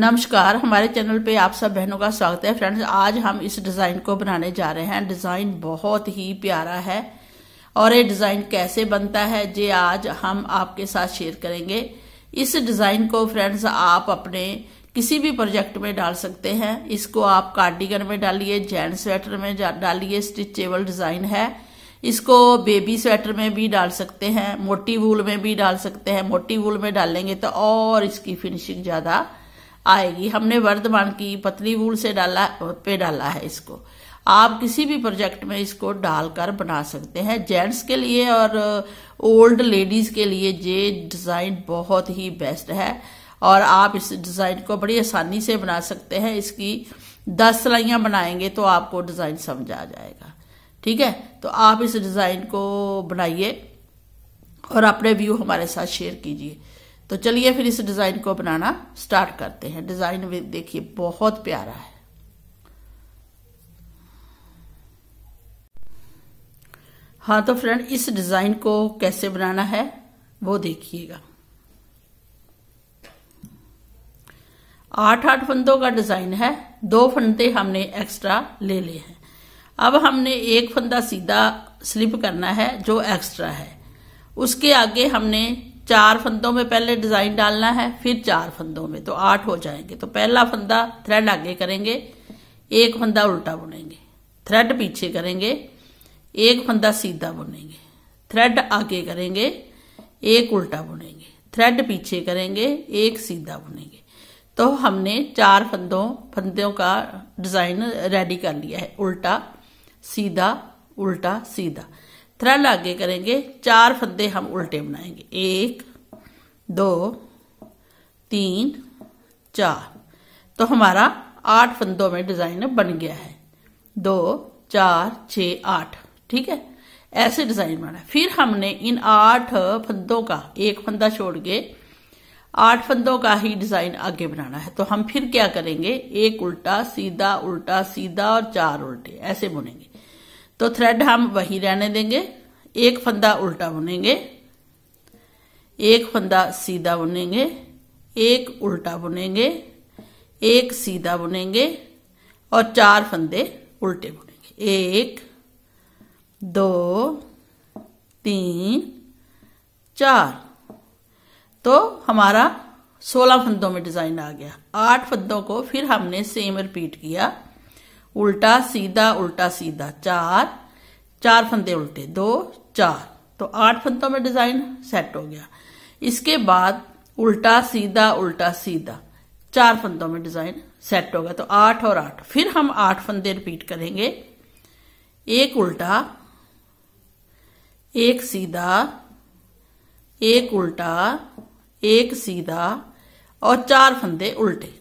नमस्कार हमारे चैनल पे आप सब बहनों का स्वागत है फ्रेंड्स आज हम इस डिज़ाइन को बनाने जा रहे हैं डिज़ाइन बहुत ही प्यारा है और ये डिज़ाइन कैसे बनता है जे आज हम आपके साथ शेयर करेंगे इस डिज़ाइन को फ्रेंड्स आप अपने किसी भी प्रोजेक्ट में डाल सकते हैं इसको आप कार्डिगन में डालिए जैन स्वेटर में डालिए स्टिचेबल डिज़ाइन है इसको बेबी स्वेटर में भी डाल सकते हैं मोटी वूल में भी डाल सकते हैं मोटी वूल में डालेंगे तो और इसकी फिनिशिंग ज़्यादा आएगी हमने वर्धमान की पतली वूल से डाला पे डाला है इसको आप किसी भी प्रोजेक्ट में इसको डालकर बना सकते हैं जेंट्स के लिए और ओल्ड uh, लेडीज के लिए ये डिजाइन बहुत ही बेस्ट है और आप इस डिजाइन को बड़ी आसानी से बना सकते हैं इसकी दस सिलाइयां बनाएंगे तो आपको डिजाइन समझ आ जाएगा ठीक है तो आप इस डिजाइन को बनाइए और अपने व्यू हमारे साथ शेयर कीजिए तो चलिए फिर इस डिजाइन को बनाना स्टार्ट करते हैं डिजाइन देखिए बहुत प्यारा है हाँ तो फ्रेंड इस डिजाइन को कैसे बनाना है वो देखिएगा आठ आठ फंदों का डिजाइन है दो फंदे हमने एक्स्ट्रा ले लिए हैं अब हमने एक फंदा सीधा स्लिप करना है जो एक्स्ट्रा है उसके आगे हमने चार फंदों में पहले डिजाइन डालना है फिर चार फंदों में तो आठ हो जाएंगे तो पहला फंदा थ्रेड आगे करेंगे एक फंदा उल्टा बुनेंगे थ्रेड पीछे करेंगे एक फंदा सीधा बुनेंगे थ्रेड आगे करेंगे एक उल्टा बुनेंगे थ्रेड पीछे करेंगे एक सीधा बुनेंगे तो हमने चार फंदों फंदों का डिजाइन रेडी कर लिया है उल्टा सीधा उल्टा सीधा थ्रेड आगे करेंगे चार फंदे हम उल्टे बनाएंगे एक दो तीन चार तो हमारा आठ फंदों में डिजाइन बन गया है दो चार छ आठ ठीक है ऐसे डिजाइन बना फिर हमने इन आठ फंदों का एक फंदा छोड़ के आठ फंदों का ही डिजाइन आगे बनाना है तो हम फिर क्या करेंगे एक उल्टा सीधा उल्टा सीधा और चार उल्टे ऐसे बुनेंगे तो थ्रेड हम वहीं रहने देंगे एक फंदा उल्टा बुनेंगे एक फंदा सीधा बुनेंगे एक उल्टा बुनेंगे एक सीधा बुनेंगे और चार फंदे उल्टे बुनेंगे एक दो तीन चार तो हमारा सोलह फंदों में डिज़ाइन आ गया आठ फंदों को फिर हमने सेम रिपीट किया उल्टा सीधा उल्टा सीधा चार चार फंदे उल्टे दो चार तो आठ फंदों में डिजाइन सेट हो गया इसके बाद उल्टा सीधा उल्टा सीधा चार फंदों में डिजाइन सेट होगा तो आठ और आठ फिर हम आठ फंदे रिपीट करेंगे एक उल्टा एक सीधा एक उल्टा एक सीधा और चार फंदे उल्टे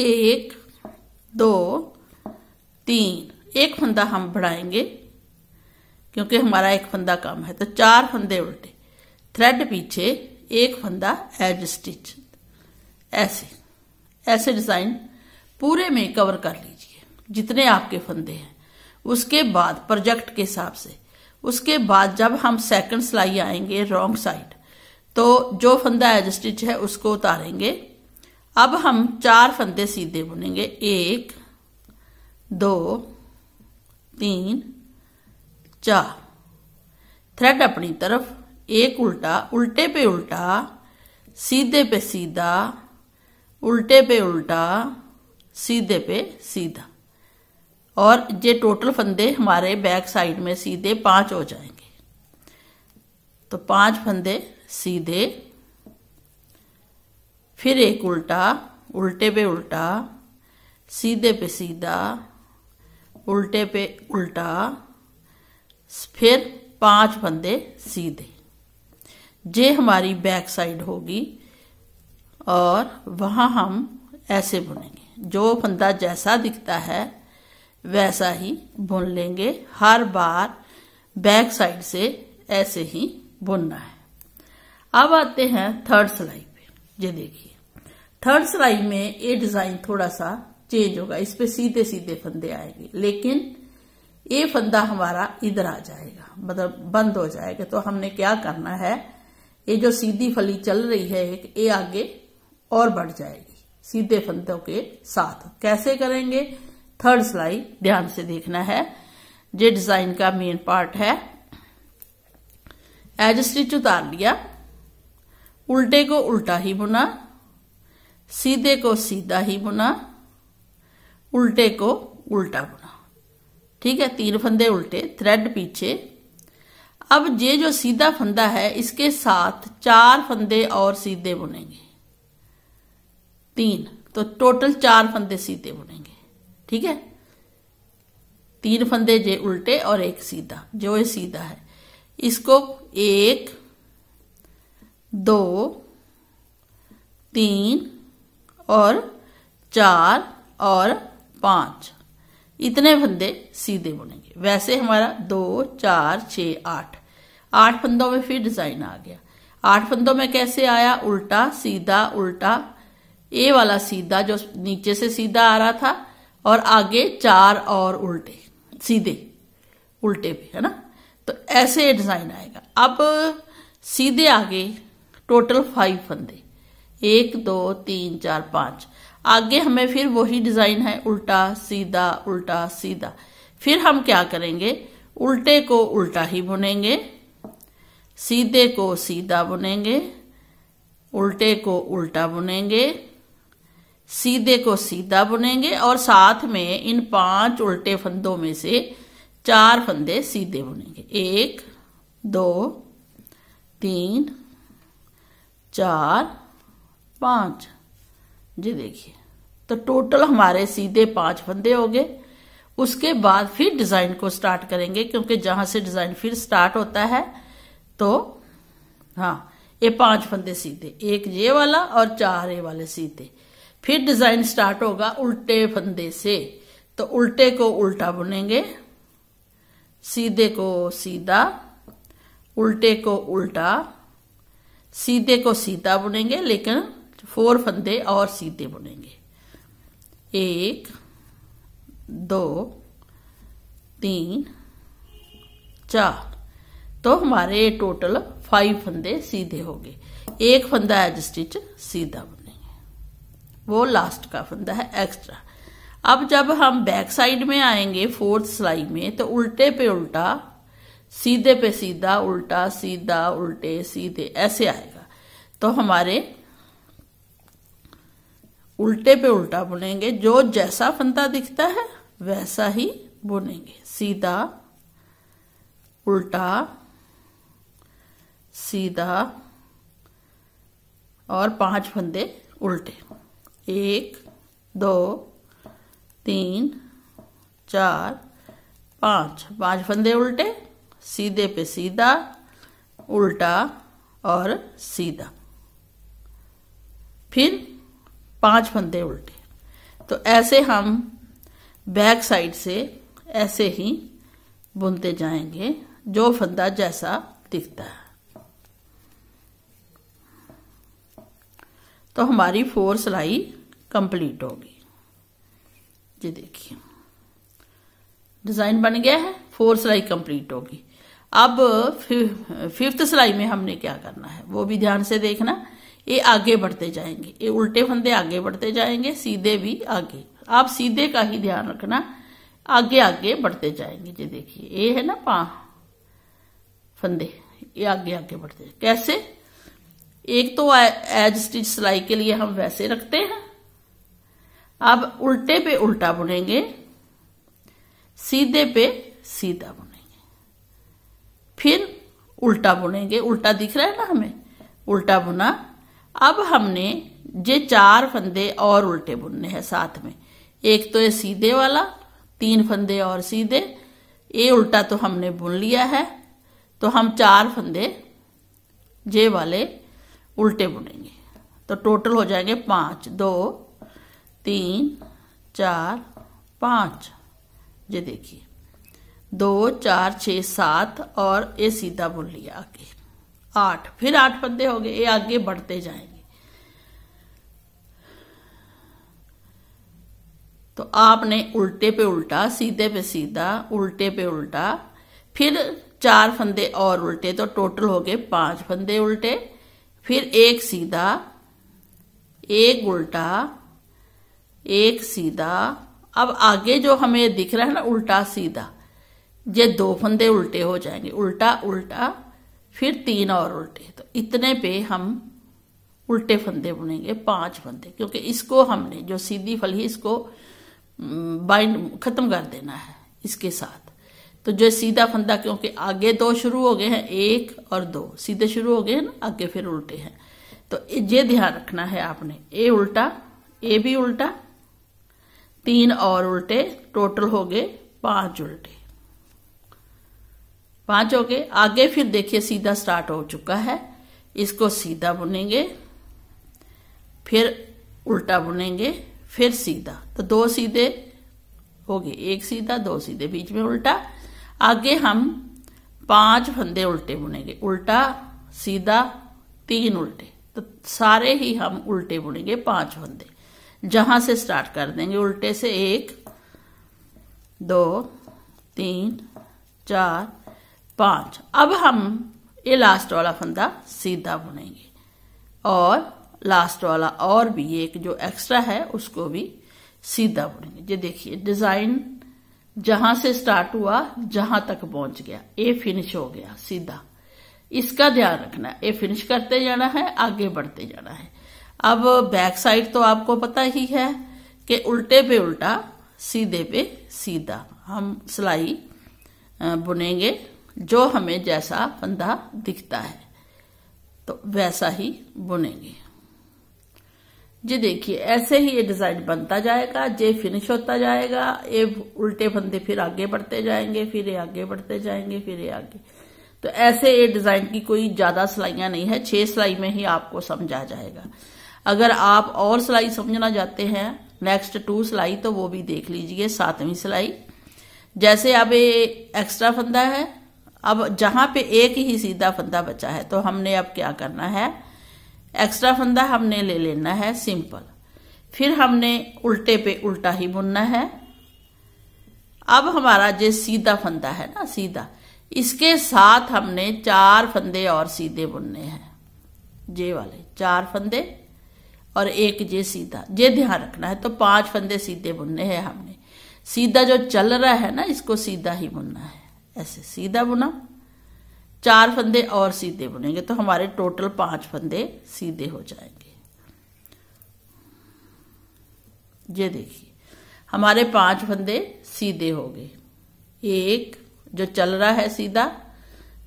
एक दो तीन एक फंदा हम बढ़ाएंगे क्योंकि हमारा एक फंदा कम है तो चार फंदे उल्टे थ्रेड पीछे एक फंदा एज स्टिच ऐसे ऐसे डिजाइन पूरे में कवर कर लीजिए जितने आपके फंदे हैं उसके बाद प्रोजेक्ट के हिसाब से उसके बाद जब हम सेकंड सिलाई आएंगे रॉन्ग साइड तो जो फंदा एज स्टिच है उसको उतारेंगे अब हम चार फंदे सीधे बुनेंगे एक दो तीन चार थ्रेड अपनी तरफ एक उल्टा उल्टे पे उल्टा सीधे पे सीधा उल्टे पे उल्टा सीधे पे सीधा और ये टोटल फंदे हमारे बैक साइड में सीधे पांच हो जाएंगे तो पांच फंदे सीधे फिर एक उल्टा उल्टे पे उल्टा सीधे पे सीधा उल्टे पे उल्टा फिर पांच फंदे सीधे जे हमारी बैक साइड होगी और वहाँ हम ऐसे बुनेंगे जो फंदा जैसा दिखता है वैसा ही बुन लेंगे हर बार बैक साइड से ऐसे ही बुनना है अब आते हैं थर्ड सिलाई पे ये देखिए थर्ड सिलाई में ये डिजाइन थोड़ा सा चेंज होगा इस पे सीधे सीधे फंदे आएंगे लेकिन ये फंदा हमारा इधर आ जाएगा मतलब बंद हो जाएगा तो हमने क्या करना है ये जो सीधी फली चल रही है ये आगे और बढ़ जाएगी सीधे फंदों के साथ कैसे करेंगे थर्ड सिलाई ध्यान से देखना है ये डिजाइन का मेन पार्ट है एज स्टिच उतार लिया उल्टे को उल्टा ही बुना सीधे को सीधा ही बुना उल्टे को उल्टा बुना ठीक है तीन फंदे उल्टे थ्रेड पीछे अब ये जो सीधा फंदा है इसके साथ चार फंदे और सीधे बुनेंगे तीन तो टोटल चार फंदे सीधे बुनेंगे ठीक है तीन फंदे जे उल्टे और एक सीधा जो ये सीधा है इसको एक दो तीन और चार और पाँच इतने फंदे सीधे बुनेंगे वैसे हमारा दो चार छ आठ आठ फंदों में फिर डिजाइन आ गया आठ फंदों में कैसे आया उल्टा सीधा उल्टा ए वाला सीधा जो नीचे से सीधा आ रहा था और आगे चार और उल्टे सीधे उल्टे भी है ना तो ऐसे डिजाइन आएगा अब सीधे आगे टोटल फाइव फंदे एक दो तीन चार पांच आगे हमें फिर वही डिजाइन है उल्टा सीधा उल्टा सीधा फिर हम क्या करेंगे उल्टे को उल्टा ही बुनेंगे सीधे को सीधा बुनेंगे उल्टे को उल्टा बुनेंगे सीधे को सीधा बुनेंगे और साथ में इन पांच उल्टे फंदों में से चार फंदे सीधे बुनेंगे एक दो तीन चार पांच जी देखिए तो टोटल हमारे सीधे पांच फंदे हो गए उसके बाद फिर डिजाइन को स्टार्ट करेंगे क्योंकि जहां से डिजाइन फिर स्टार्ट होता है तो हाँ ये पांच फंदे सीधे एक ये वाला और चार ये वाले सीधे फिर डिजाइन स्टार्ट होगा उल्टे फंदे से तो उल्टे को उल्टा बुनेंगे सीधे को सीधा उल्टे को उल्टा सीधे को सीधा बुनेंगे लेकिन फोर फंदे और सीधे बुनेंगे एक दो तीन चार तो हमारे टोटल फाइव फंदे सीधे हो गए एक फंदा एज स्टिच सीधा बुनेंगे वो लास्ट का फंदा है एक्स्ट्रा अब जब हम बैक साइड में आएंगे फोर्थ सिलाई में तो उल्टे पे उल्टा सीधे पे सीधा उल्टा सीधा उल्टे सीधे ऐसे आएगा तो हमारे उल्टे पे उल्टा बुनेंगे जो जैसा फंदा दिखता है वैसा ही बुनेंगे सीधा उल्टा सीधा और पांच फंदे उल्टे एक दो तीन चार पांच पांच फंदे उल्टे सीधे पे सीधा उल्टा और सीधा फिर पांच फंदे उल्टे तो ऐसे हम बैक साइड से ऐसे ही बुनते जाएंगे जो फंदा जैसा दिखता है तो हमारी फोर सिलाई कंप्लीट होगी ये देखिए डिजाइन बन गया है फोर सिलाई कंप्लीट होगी अब फिफ्थ सिलाई में हमने क्या करना है वो भी ध्यान से देखना ये आगे बढ़ते जाएंगे ये उल्टे फंदे आगे बढ़ते जाएंगे सीधे भी आगे आप सीधे का ही ध्यान रखना आगे आगे बढ़ते जाएंगे जी देखिए ये है ना पा फंदे ये आगे आगे बढ़ते कैसे एक तो एज स्टिच सिलाई के लिए हम वैसे रखते हैं अब उल्टे पे उल्टा बुनेंगे सीधे पे सीधा बुनेंगे फिर उल्टा बुनेंगे उल्टा दिख रहा है ना हमें उल्टा बुना अब हमने जे चार फंदे और उल्टे बुनने हैं साथ में एक तो ये सीधे वाला तीन फंदे और सीधे ये उल्टा तो हमने बुन लिया है तो हम चार फंदे जे वाले उल्टे बुनेंगे तो टोटल हो जाएंगे पाँच दो तीन चार पाँच ये देखिए दो चार छ सात और ये सीधा बुन लिया आगे आठ फिर आठ पत्ते हो गए ये आगे बढ़ते जाएंगे तो आपने उल्टे पे उल्टा सीधे पे सीधा उल्टे पे उल्टा फिर चार फंदे और उल्टे तो टोटल हो गए पांच फंदे उल्टे फिर एक सीधा एक उल्टा एक सीधा अब आगे जो हमें दिख रहा है ना उल्टा सीधा ये दो फंदे उल्टे हो जाएंगे उल्टा उल्टा फिर तीन और उल्टे तो इतने पे हम उल्टे फंदे बुनेंगे पांच फंदे क्योंकि इसको हमने जो सीधी फली इसको बाइंड खत्म कर देना है इसके साथ तो जो सीधा फंदा क्योंकि आगे दो शुरू हो गए हैं एक और दो सीधे शुरू हो गए हैं ना आगे फिर उल्टे हैं तो ये ध्यान रखना है आपने ए उल्टा ए भी उल्टा तीन और उल्टे टोटल हो गए पांच उल्टे पांच हो गए आगे फिर देखिए सीधा स्टार्ट हो चुका है इसको सीधा बुनेंगे फिर उल्टा बुनेंगे फिर सीधा तो दो सीधे हो गए एक सीधा दो सीधे बीच में उल्टा आगे हम पांच फंदे उल्टे बुनेंगे उल्टा सीधा तीन उल्टे तो सारे ही हम उल्टे बुनेंगे पांच फंदे जहां से स्टार्ट कर देंगे उल्टे से एक दो तीन चार पाँच अब हम ये लास्ट वाला फंदा सीधा बुनेंगे और लास्ट वाला और भी एक जो एक्स्ट्रा है उसको भी सीधा बुनेंगे ये देखिए डिजाइन जहां से स्टार्ट हुआ जहां तक पहुंच गया ये फिनिश हो गया सीधा इसका ध्यान रखना ए ये फिनिश करते जाना है आगे बढ़ते जाना है अब बैक साइड तो आपको पता ही है कि उल्टे पे उल्टा सीधे पे सीधा हम सिलाई बुनेंगे जो हमें जैसा फंदा दिखता है तो वैसा ही बुनेंगे जी देखिए ऐसे ही ये डिजाइन बनता जाएगा जे फिनिश होता जाएगा ये उल्टे फंदे फिर आगे बढ़ते जाएंगे फिर ये आगे बढ़ते जाएंगे फिर ये आगे तो ऐसे ये डिजाइन की कोई ज्यादा सिलाइया नहीं है छह सिलाई में ही आपको समझा जाएगा अगर आप और सिलाई समझना चाहते हैं नेक्स्ट टू सिलाई तो वो भी देख लीजिए सातवीं सिलाई जैसे अब ये एक्स्ट्रा फंदा है अब जहाँ पे एक ही सीधा फंदा बचा है तो हमने अब क्या करना है एक्स्ट्रा फंदा हमने ले लेना है सिंपल फिर हमने उल्टे पे उल्टा ही बुनना है अब हमारा जो सीधा फंदा है ना सीधा इसके साथ हमने चार फंदे और सीधे बुनने हैं जे वाले चार फंदे और एक जे सीधा जे ध्यान रखना है तो पांच फंदे सीधे बुनने हैं हमने सीधा जो चल रहा है ना इसको सीधा ही बुनना है ऐसे सीधा बुना चार फंदे और सीधे बुनेंगे तो हमारे टोटल पांच फंदे सीधे हो जाएंगे ये देखिए हमारे पांच फंदे सीधे हो गए एक जो चल रहा है सीधा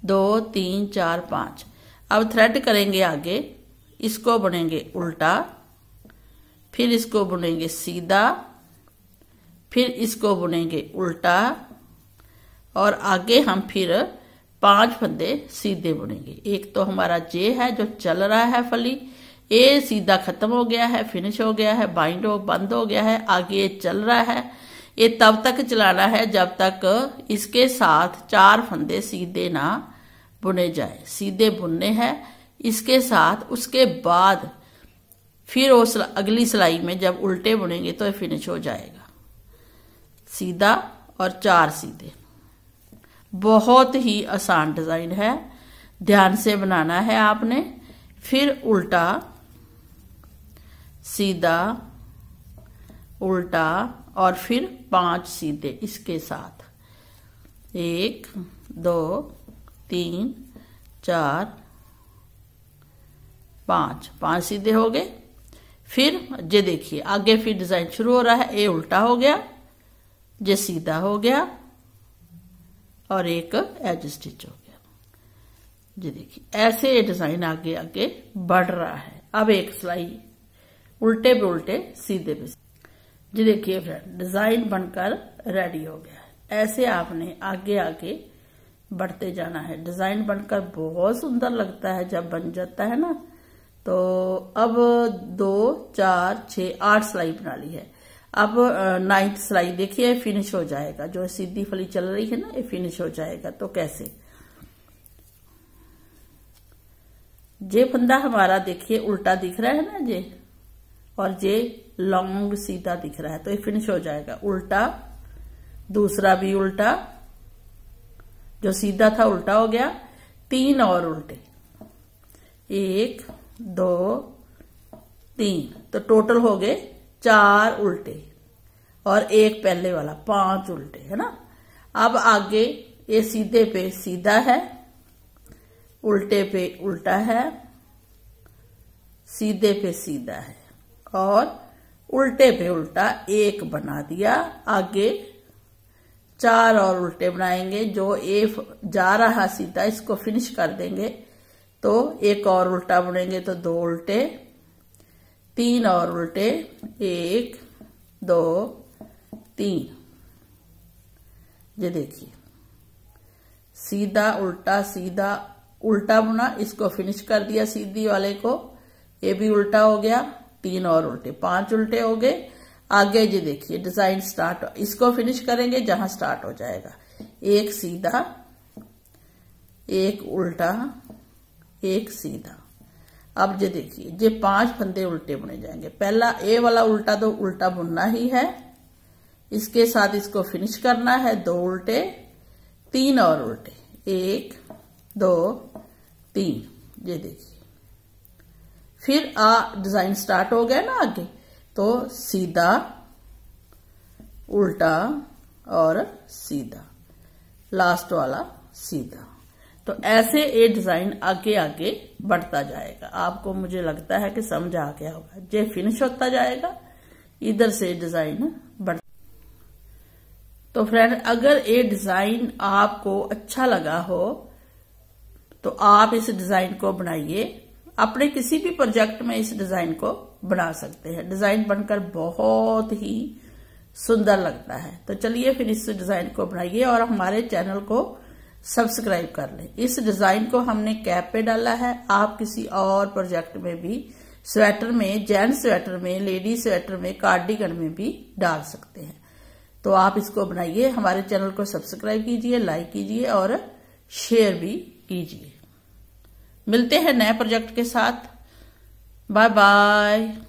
दो तीन चार पांच अब थ्रेड करेंगे आगे इसको बुनेंगे उल्टा फिर इसको बुनेंगे सीधा फिर इसको बुनेंगे उल्टा और आगे हम फिर पांच फंदे सीधे बुनेंगे एक तो हमारा जे है जो चल रहा है फली ए सीधा खत्म हो गया है फिनिश हो गया है बाइंड हो बंद हो गया है आगे ये चल रहा है ये तब तक चलाना है जब तक इसके साथ चार फंदे सीधे ना बुने जाए सीधे बुनने हैं इसके साथ उसके बाद फिर उस अगली सिलाई में जब उल्टे बुनेंगे तो फिनिश हो जाएगा सीधा और चार सीधे बहुत ही आसान डिजाइन है ध्यान से बनाना है आपने फिर उल्टा सीधा उल्टा और फिर पांच सीधे इसके साथ एक दो तीन चार पांच पांच सीधे हो गए फिर ये देखिए आगे फिर डिजाइन शुरू हो रहा है ए उल्टा हो गया जे सीधा हो गया और एक एज स्टिच हो गया जी देखिए ऐसे ये डिजाइन आगे आगे बढ़ रहा है अब एक सिलाई उल्टे भी उल्टे सीधे भी जी देखिए फ्रेंड डिजाइन बनकर रेडी हो गया ऐसे आपने आगे आगे बढ़ते जाना है डिजाइन बनकर बहुत सुंदर लगता है जब बन जाता है ना तो अब दो चार छ आठ सिलाई बना ली है अब नाइन्थ सिलाई देखिए फिनिश हो जाएगा जो सीधी फली चल रही है ना ये फिनिश हो जाएगा तो कैसे जे फंदा हमारा देखिए उल्टा दिख रहा है ना जे और जे लॉन्ग सीधा दिख रहा है तो ये फिनिश हो जाएगा उल्टा दूसरा भी उल्टा जो सीधा था उल्टा हो गया तीन और उल्टे एक दो तीन तो टोटल हो गए चार उल्टे और एक पहले वाला पांच उल्टे है ना अब आगे ये सीधे पे सीधा है उल्टे पे उल्टा है सीधे पे सीधा है और उल्टे पे उल्टा एक बना दिया आगे चार और उल्टे बनाएंगे जो ए जा रहा सीधा इसको फिनिश कर देंगे तो एक और उल्टा बनेंगे तो दो उल्टे तीन और उल्टे एक दो तीन ये देखिए सीधा उल्टा सीधा उल्टा बुना इसको फिनिश कर दिया सीधी वाले को ये भी उल्टा हो गया तीन और उल्टे पांच उल्टे हो गए आगे जी देखिए डिजाइन स्टार्ट इसको फिनिश करेंगे जहां स्टार्ट हो जाएगा एक सीधा एक उल्टा एक सीधा अब ये देखिए ये पांच फंदे उल्टे बुने जाएंगे पहला ए वाला उल्टा दो तो उल्टा बुनना ही है इसके साथ इसको फिनिश करना है दो उल्टे तीन और उल्टे एक दो तीन ये देखिए फिर आ डिजाइन स्टार्ट हो गया ना आगे तो सीधा उल्टा और सीधा लास्ट वाला सीधा तो ऐसे ये डिजाइन आगे आगे बढ़ता जाएगा आपको मुझे लगता है कि समझ आ गया होगा जे फिनिश होता जाएगा इधर से डिजाइन बढ़ तो फ्रेंड अगर ये डिजाइन आपको अच्छा लगा हो तो आप इस डिजाइन को बनाइए अपने किसी भी प्रोजेक्ट में इस डिजाइन को बना सकते हैं डिजाइन बनकर बहुत ही सुंदर लगता है तो चलिए फिर इस डिजाइन को बनाइए और हमारे चैनल को सब्सक्राइब कर लें इस डिजाइन को हमने कैप पे डाला है आप किसी और प्रोजेक्ट में भी स्वेटर में जेंट्स स्वेटर में लेडीज स्वेटर में कार्डिगन में भी डाल सकते हैं तो आप इसको बनाइए हमारे चैनल को सब्सक्राइब कीजिए लाइक कीजिए और शेयर भी कीजिए मिलते हैं नए प्रोजेक्ट के साथ बाय बाय